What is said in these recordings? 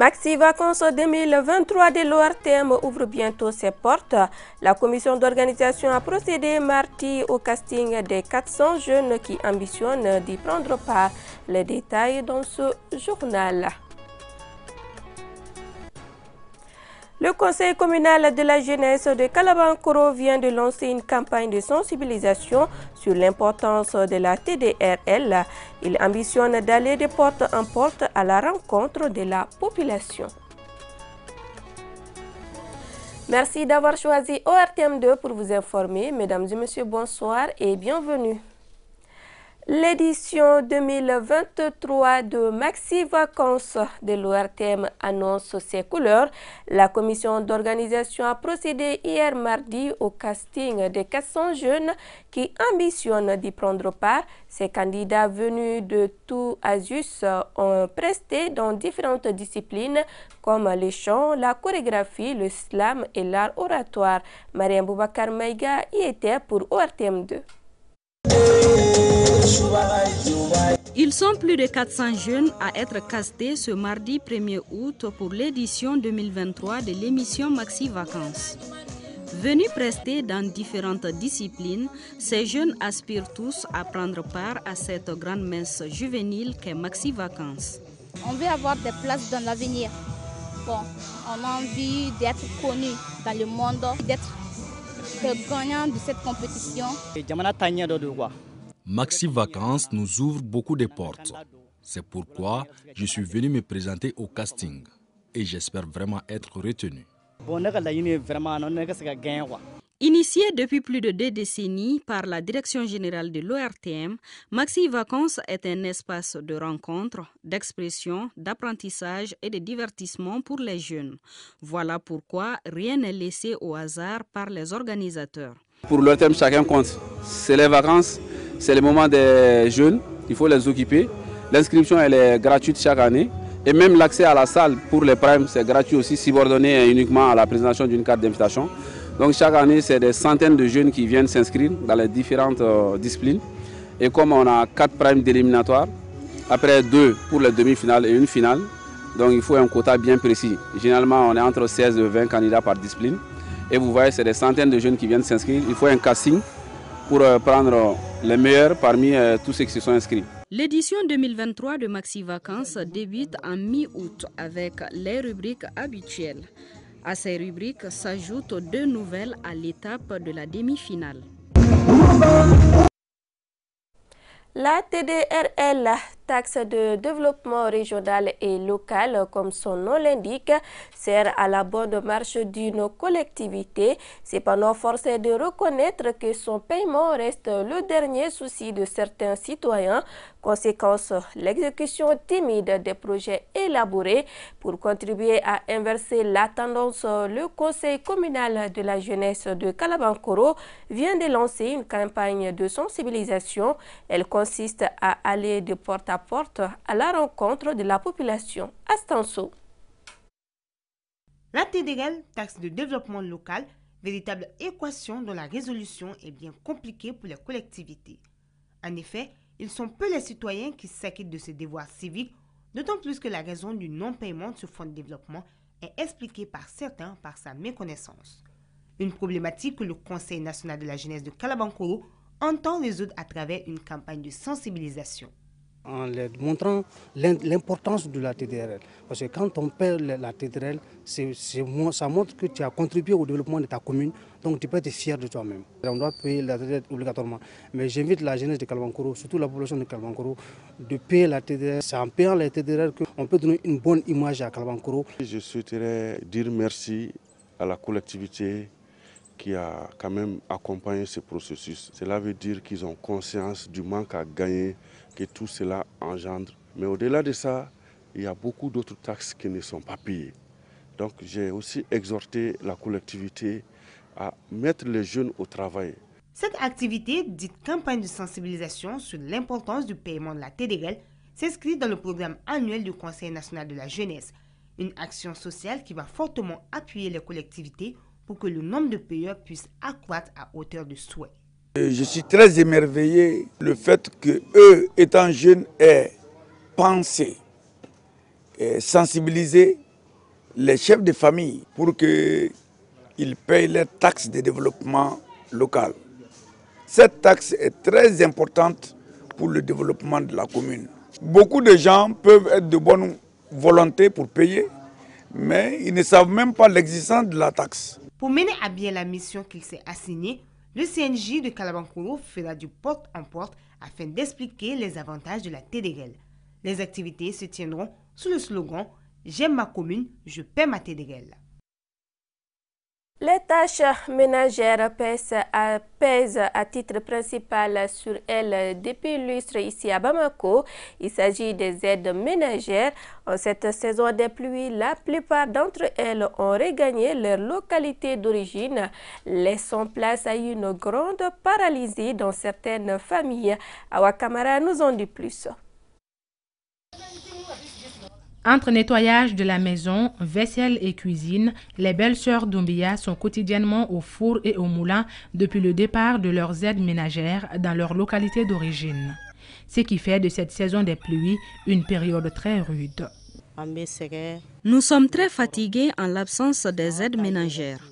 Maxi Vacances 2023 de l'ORTM ouvre bientôt ses portes. La commission d'organisation a procédé mardi au casting des 400 jeunes qui ambitionnent d'y prendre part. Les détails dans ce journal. Le conseil communal de la jeunesse de Calabancoro vient de lancer une campagne de sensibilisation sur l'importance de la TDRL. Il ambitionne d'aller de porte en porte à la rencontre de la population. Merci d'avoir choisi ORTM2 pour vous informer. Mesdames et messieurs, bonsoir et bienvenue. L'édition 2023 de Maxi Vacances de l'ORTM annonce ses couleurs. La commission d'organisation a procédé hier mardi au casting des 400 jeunes qui ambitionnent d'y prendre part. Ces candidats venus de tout Asus ont presté dans différentes disciplines comme les chants, la chorégraphie, le slam et l'art oratoire. Mariam Boubacar Maïga y était pour ORTM 2. Ils sont plus de 400 jeunes à être castés ce mardi 1er août pour l'édition 2023 de l'émission Maxi Vacances. Venus prester dans différentes disciplines, ces jeunes aspirent tous à prendre part à cette grande messe juvénile qu'est Maxi Vacances. On veut avoir des places dans l'avenir. Bon, on a envie d'être connu dans le monde, d'être gagnant de cette compétition. Maxi Vacances nous ouvre beaucoup de portes. C'est pourquoi je suis venu me présenter au casting et j'espère vraiment être retenu. Initié depuis plus de deux décennies par la Direction générale de l'ORTM, Maxi Vacances est un espace de rencontre, d'expression, d'apprentissage et de divertissement pour les jeunes. Voilà pourquoi rien n'est laissé au hasard par les organisateurs. Pour l'ORTM, chacun compte. C'est les vacances, c'est le moment des jeunes, il faut les occuper. L'inscription est gratuite chaque année. Et même l'accès à la salle pour les primes, c'est gratuit aussi, subordonné uniquement à la présentation d'une carte d'invitation. Donc chaque année, c'est des centaines de jeunes qui viennent s'inscrire dans les différentes euh, disciplines. Et comme on a quatre primes d'éliminatoires, après deux pour les demi-finales et une finale, donc il faut un quota bien précis. Généralement, on est entre 16 et 20 candidats par discipline. Et vous voyez, c'est des centaines de jeunes qui viennent s'inscrire. Il faut un casting pour euh, prendre les meilleurs parmi euh, tous ceux qui se sont inscrits. L'édition 2023 de Maxi Vacances débute en mi-août avec les rubriques habituelles. À ces rubriques s'ajoutent deux nouvelles à l'étape de la demi-finale. La TDRL taxe de développement régional et local, comme son nom l'indique, sert à la bonne marche d'une collectivité. Cependant, force est de reconnaître que son paiement reste le dernier souci de certains citoyens Conséquence, l'exécution timide des projets élaborés pour contribuer à inverser la tendance, le Conseil communal de la jeunesse de Calabancoro vient de lancer une campagne de sensibilisation. Elle consiste à aller de porte à porte à la rencontre de la population. Astanso. La TDL, taxe de développement local, véritable équation dont la résolution est bien compliquée pour les collectivités. En effet, ils sont peu les citoyens qui s'acquittent de ces devoirs civiques, d'autant plus que la raison du non-paiement de ce fonds de développement est expliquée par certains par sa méconnaissance. Une problématique que le Conseil national de la jeunesse de Calabancoro entend résoudre à travers une campagne de sensibilisation en leur montrant l'importance de la TDRL. Parce que quand on perd la TDRL, ça montre que tu as contribué au développement de ta commune, donc tu peux être fier de toi-même. On doit payer la TDRL obligatoirement. Mais j'invite la jeunesse de Kalvankoro, surtout la population de Kalvankoro, de payer la TDRL. C'est en payant la TDRL qu'on peut donner une bonne image à Kalvankoro. Je souhaiterais dire merci à la collectivité qui a quand même accompagné ce processus. Cela veut dire qu'ils ont conscience du manque à gagner que tout cela engendre. Mais au-delà de ça, il y a beaucoup d'autres taxes qui ne sont pas payées. Donc j'ai aussi exhorté la collectivité à mettre les jeunes au travail. Cette activité, dite campagne de sensibilisation sur l'importance du paiement de la TDL, s'inscrit dans le programme annuel du Conseil national de la jeunesse, une action sociale qui va fortement appuyer les collectivités pour que le nombre de payeurs puisse accroître à hauteur de souhait. Je suis très émerveillé le fait que eux, étant jeunes, aient pensé, et sensibilisé les chefs de famille pour qu'ils payent les taxes de développement local. Cette taxe est très importante pour le développement de la commune. Beaucoup de gens peuvent être de bonne volonté pour payer, mais ils ne savent même pas l'existence de la taxe. Pour mener à bien la mission qu'il s'est assignée, le CNJ de Calabancoro fera du porte en porte afin d'expliquer les avantages de la TDRL. Les activités se tiendront sous le slogan J'aime ma commune, je paie ma TDRL. Les tâches ménagères pèsent à, titre principal sur elles depuis l'ustre ici à Bamako. Il s'agit des aides ménagères. En cette saison des pluies, la plupart d'entre elles ont regagné leur localité d'origine, laissant place à une grande paralysie dans certaines familles. Awa Kamara nous en dit plus. Entre nettoyage de la maison, vaisselle et cuisine, les belles-sœurs d'Ombia sont quotidiennement au four et au moulin depuis le départ de leurs aides ménagères dans leur localité d'origine. Ce qui fait de cette saison des pluies une période très rude. Nous sommes très fatigués en l'absence des aides ménagères.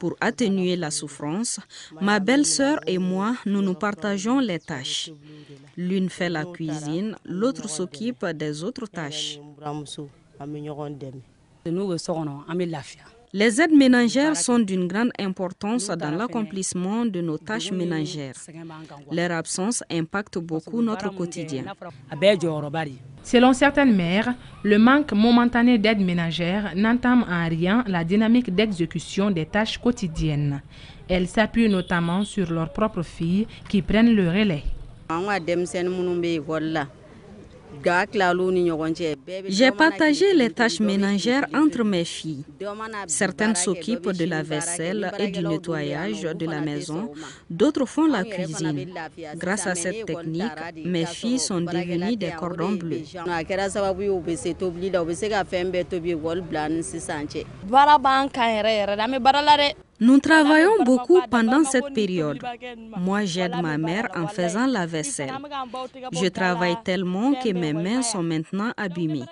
Pour atténuer la souffrance, ma belle-sœur et moi, nous nous partageons les tâches. L'une fait la cuisine, l'autre s'occupe des autres tâches. Les aides ménagères sont d'une grande importance dans l'accomplissement de nos tâches ménagères. Leur absence impacte beaucoup notre quotidien. Selon certaines mères, le manque momentané d'aide ménagère n'entame en rien la dynamique d'exécution des tâches quotidiennes. Elles s'appuient notamment sur leurs propres filles qui prennent le relais. J'ai partagé les tâches ménagères entre mes filles. Certaines s'occupent de la vaisselle et du nettoyage de la maison, d'autres font la cuisine. Grâce à cette technique, mes filles sont devenues des cordons bleus. Nous travaillons beaucoup pendant cette période. Moi, j'aide ma mère en faisant la vaisselle. Je travaille tellement que mes mains sont maintenant abîmées.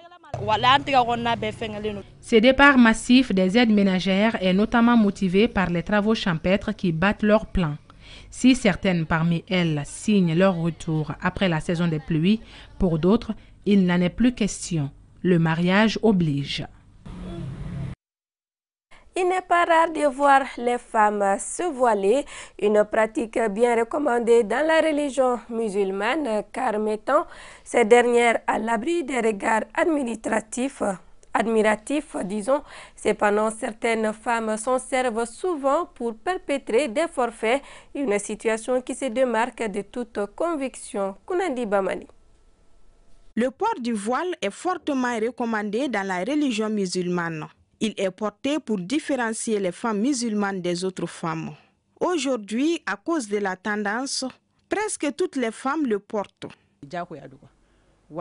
Ces départ massifs des aides ménagères est notamment motivé par les travaux champêtres qui battent leur plan. Si certaines parmi elles signent leur retour après la saison des pluies, pour d'autres, il n'en est plus question. Le mariage oblige. Il n'est pas rare de voir les femmes se voiler, une pratique bien recommandée dans la religion musulmane car mettant ces dernières à l'abri des regards administratifs admiratifs, disons. Cependant, certaines femmes s'en servent souvent pour perpétrer des forfaits, une situation qui se démarque de toute conviction. Kounandi Bamani. Le port du voile est fortement recommandé dans la religion musulmane. Il est porté pour différencier les femmes musulmanes des autres femmes. Aujourd'hui, à cause de la tendance, presque toutes les femmes le portent.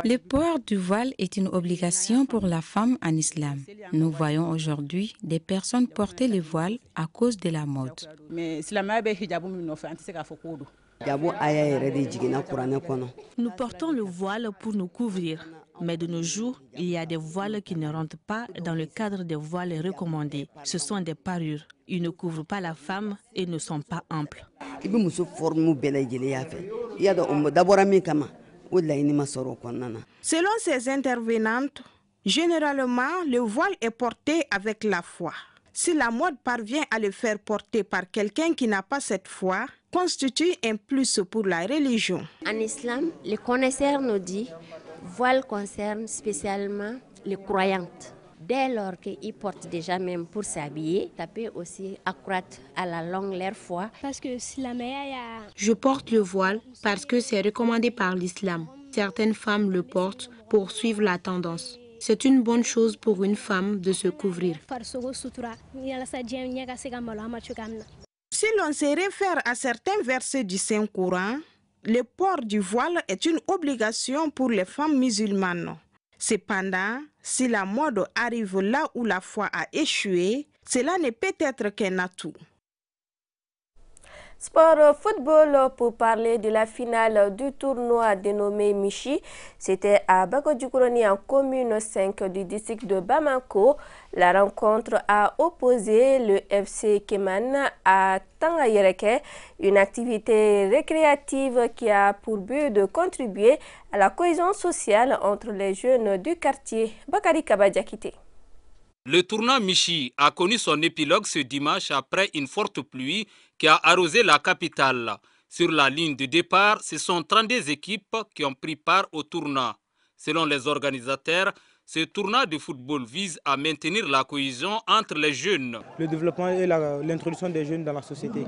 Le port du voile est une obligation pour la femme en islam. Nous voyons aujourd'hui des personnes porter le voile à cause de la mode. Nous portons le voile pour nous couvrir mais de nos jours, il y a des voiles qui ne rentrent pas dans le cadre des voiles recommandées. Ce sont des parures. Ils ne couvrent pas la femme et ne sont pas amples. Selon ces intervenantes, généralement, le voile est porté avec la foi. Si la mode parvient à le faire porter par quelqu'un qui n'a pas cette foi, constitue un plus pour la religion. En islam, les connaisseurs nous disent voile concerne spécialement les croyantes. Dès lors qu'ils portent déjà même pour s'habiller, ça peut aussi accroître à la longue leur foi. Parce que Je porte le voile parce que c'est recommandé par l'islam. Certaines femmes le portent pour suivre la tendance. C'est une bonne chose pour une femme de se couvrir. Si l'on se réfère à certains versets du Saint-Courant, le port du voile est une obligation pour les femmes musulmanes. Cependant, si la mode arrive là où la foi a échoué, cela ne peut être qu'un atout. Sport football pour parler de la finale du tournoi dénommé Michi. C'était à Bagodjukuroni en commune 5 du district de Bamako. La rencontre a opposé le FC Keman à Tangayereke, une activité récréative qui a pour but de contribuer à la cohésion sociale entre les jeunes du quartier Bakari Kabadjakite. Le tournant Michi a connu son épilogue ce dimanche après une forte pluie qui a arrosé la capitale. Sur la ligne de départ, ce sont 32 équipes qui ont pris part au tournant. Selon les organisateurs, ce tournoi de football vise à maintenir la cohésion entre les jeunes. Le développement et l'introduction des jeunes dans la société.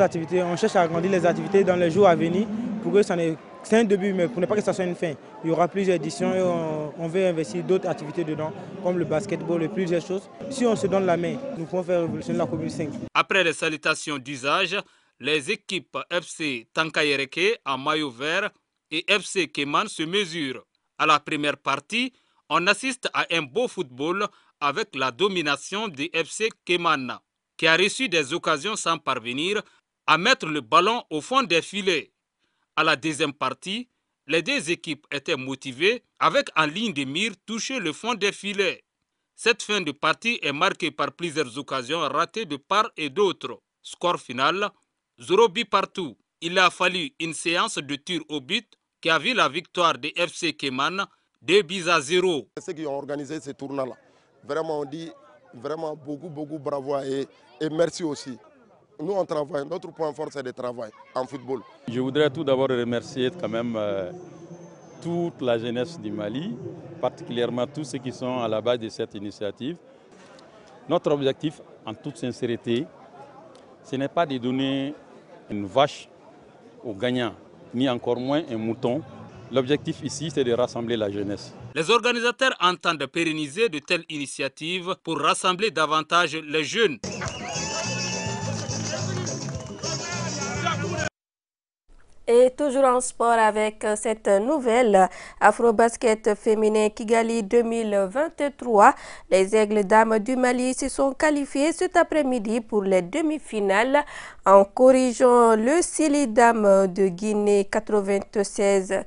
activités, on cherche à agrandir les activités dans les jours à venir pour que ça ne c'est un début, mais pour ne pas que ça soit une fin. Il y aura plusieurs éditions et on, veut investir d'autres activités dedans, comme le basketball et plusieurs choses. Si on se donne la main, nous pouvons faire révolutionner la commune 5. Après les salutations d'usage, les équipes FC Tankayereke en maillot vert et FC Keman se mesurent. À la première partie, on assiste à un beau football avec la domination du FC Keman, qui a reçu des occasions sans parvenir à mettre le ballon au fond des filets. À la deuxième partie, les deux équipes étaient motivées avec en ligne de mire toucher le fond des filets. Cette fin de partie est marquée par plusieurs occasions ratées de part et d'autre. Score final, 0 partout. Il a fallu une séance de tir au but qui a vu la victoire des FC Keman 2 bis à zéro. Ceux qui ont organisé ce tournoi-là, vraiment on dit vraiment beaucoup, beaucoup bravo et merci aussi nous on travaille, notre point fort c'est le travail en football. Je voudrais tout d'abord remercier quand même euh, toute la jeunesse du Mali, particulièrement tous ceux qui sont à la base de cette initiative. Notre objectif, en toute sincérité, ce n'est pas de donner une vache aux gagnants, ni encore moins un mouton. L'objectif ici, c'est de rassembler la jeunesse. Les organisateurs entendent pérenniser de telles initiatives pour rassembler davantage les jeunes. toujours en sport avec euh, cette nouvelle Afrobasket féminin Kigali 2023, les Aigles Dames du Mali se sont qualifiées cet après-midi pour les demi-finales en corrigeant le Sili Dames de Guinée 96-40.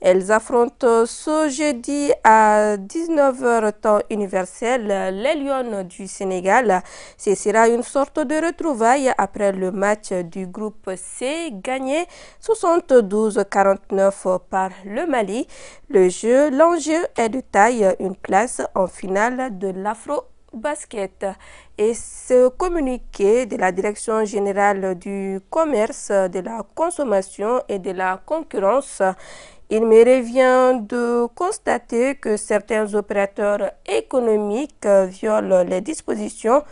Elles affrontent ce jeudi à 19h temps universel les Lions du Sénégal. Ce sera une sorte de retrouvaille après le match du groupe C gagné 72-49 par le Mali. Le jeu, l'enjeu est de taille, une place en finale de l'Afro basket. Et ce communiqué de la Direction générale du commerce, de la consommation et de la concurrence, il me revient de constater que certains opérateurs économiques violent les dispositions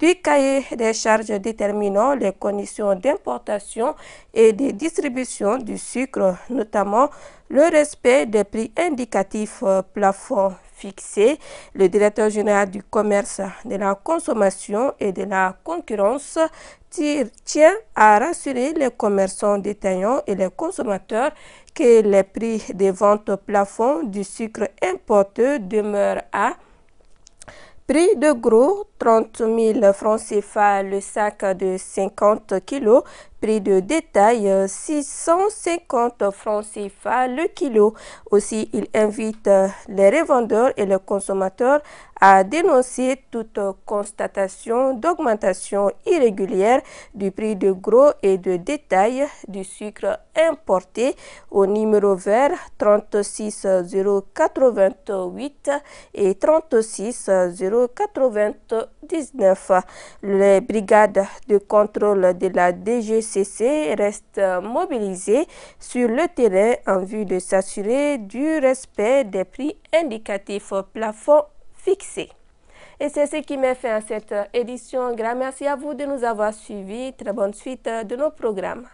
du cahier des charges déterminant les conditions d'importation et de distribution du sucre, notamment le respect des prix indicatifs euh, plafond fixés. Le directeur général du commerce, de la consommation et de la concurrence tient à rassurer les commerçants détaillants et les consommateurs que les prix des ventes plafond du sucre importé demeurent à Prix de gros, 30 000 francs CFA le sac de 50 kg. Prix de détail 650 euh, francs CFA le kilo. Aussi, il invite euh, les revendeurs et les consommateurs à dénoncer toute constatation d'augmentation irrégulière du prix de gros et de détail du sucre importé au numéro vert 36 088 et 36 19. Les brigades de contrôle de la DGCC restent mobilisées sur le terrain en vue de s'assurer du respect des prix indicatifs plafond fixés. Et c'est ce qui met fait à cette édition. Grand merci à vous de nous avoir suivis. Très bonne suite de nos programmes.